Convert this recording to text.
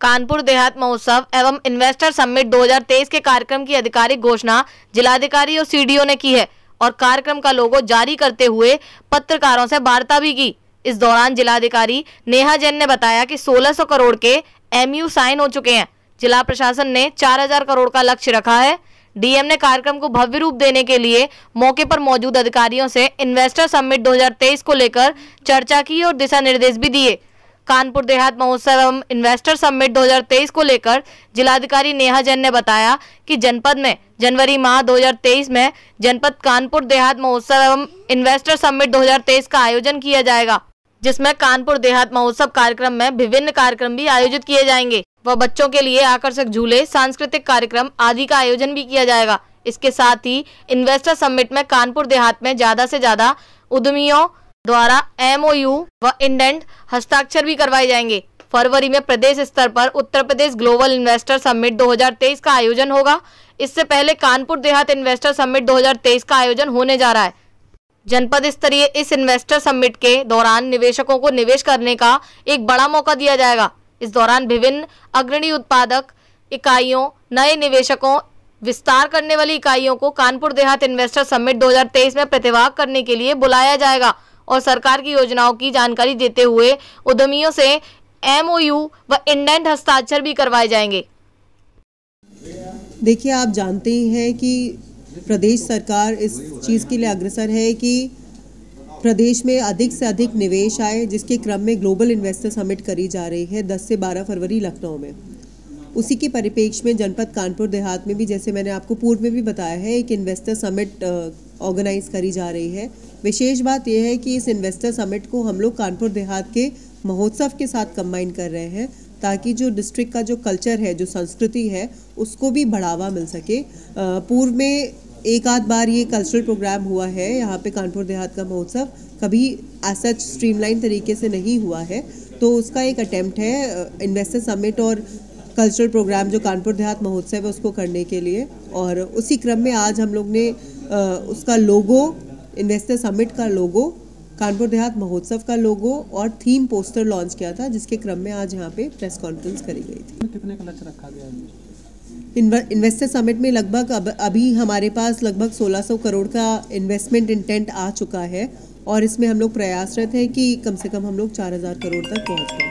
कानपुर देहात महोत्सव एवं इन्वेस्टर समिट 2023 के कार्यक्रम की आधिकारिक घोषणा जिलाधिकारी और सीडीओ ने की है और कार्यक्रम का लोगो जारी करते हुए पत्रकारों से वार्ता भी की इस दौरान जिलाधिकारी नेहा जैन ने बताया कि 1600 करोड़ के एमयू साइन हो चुके हैं जिला प्रशासन ने 4000 करोड़ का लक्ष्य रखा है डीएम ने कार्यक्रम को भव्य रूप देने के लिए मौके पर मौजूद अधिकारियों से इन्वेस्टर समिट 2023 को लेकर चर्चा की और दिशा निर्देश भी दिए कानपुर देहात महोत्सव एवं इन्वेस्टर समिट 2023 को लेकर जिलाधिकारी नेहा जैन ने बताया कि जनपद में जनवरी माह 2023 में जनपद कानपुर देहात महोत्सव एवं इन्वेस्टर समिट 2023 का आयोजन किया जाएगा जिसमें कानपुर देहात महोत्सव कार्यक्रम में विभिन्न कार्यक्रम भी आयोजित किए जाएंगे व बच्चों के लिए आकर्षक झूले सांस्कृतिक कार्यक्रम आदि का आयोजन भी किया जाएगा इसके साथ ही इन्वेस्टर समिट में कानपुर देहात में ज्यादा से ज्यादा उद्यमियों द्वारा एमओयू व इंडेंट हस्ताक्षर भी करवाए जाएंगे फरवरी में प्रदेश स्तर पर Uttar Pradesh global investor summit 2023 का आयोजन होगा इससे पहले कानपुर देहात इन्वेस्टर समिट 2023 का आयोजन होने जा रहा है जनपद स्तरीय इस इन्वेस्टर समिट के दौरान निवेशकों को निवेश करने का एक बड़ा मौका दिया जाएगा इस दौरान विभिन्न अग्रणी उत्पादक इकाइयों नए निवेशकों विस्तार करने वाली इकाइयों को कानपुर देहात इन्वेस्टर समिट 2023 में प्रतिभाग करने के लिए बुलाया जाएगा और सरकार की योजनाओं की जानकारी देते हुए उद्यमियों से एमओयू व इंडेंट हस्ताक्षर भी करवाए जाएंगे देखिए आप जानते ही हैं कि प्रदेश सरकार इस चीज़ के लिए अग्रसर है कि प्रदेश में अधिक से अधिक निवेश आए जिसके क्रम में ग्लोबल इन्वेस्टर समिट करी जा रही है 10 से 12 फरवरी लखनऊ में उसी के परिपेक्ष में जनपद कानपुर देहात में भी जैसे मैंने आपको पूर्व में भी बताया है एक इन्वेस्टर समिट ऑर्गेनाइज करी जा रही है विशेष बात यह है कि इस इन्वेस्टर समिट को हम लोग कानपुर देहात के महोत्सव के साथ कंबाइन कर रहे हैं ताकि जो डिस्ट्रिक्ट का जो कल्चर है जो संस्कृति है उसको भी बढ़ावा मिल सके पूर्व में एक आध बार ये कल्चरल प्रोग्राम हुआ है यहाँ पे कानपुर देहात का महोत्सव कभी एसच स्ट्रीमलाइन तरीके से नहीं हुआ है तो उसका एक अटैम्प्ट है इन्वेस्टर समिट और कल्चरल प्रोग्राम जो कानपुर देहात महोत्सव है उसको करने के लिए और उसी क्रम में आज हम लोग ने उसका लोगो इन्वेस्टर समिट का लोगो कानपुर देहात महोत्सव का लोगो और थीम पोस्टर लॉन्च किया था जिसके क्रम में आज यहाँ पे प्रेस कॉन्फ्रेंस करी गई थी कितने रखा गया इन्वेस्टर समिट में लगभग अब अभी हमारे पास लगभग 1600 करोड़ का इन्वेस्टमेंट इंटेंट आ चुका है और इसमें हम लोग प्रयासरत हैं कि कम से कम हम लोग 4000 करोड़ तक पहुँच पाए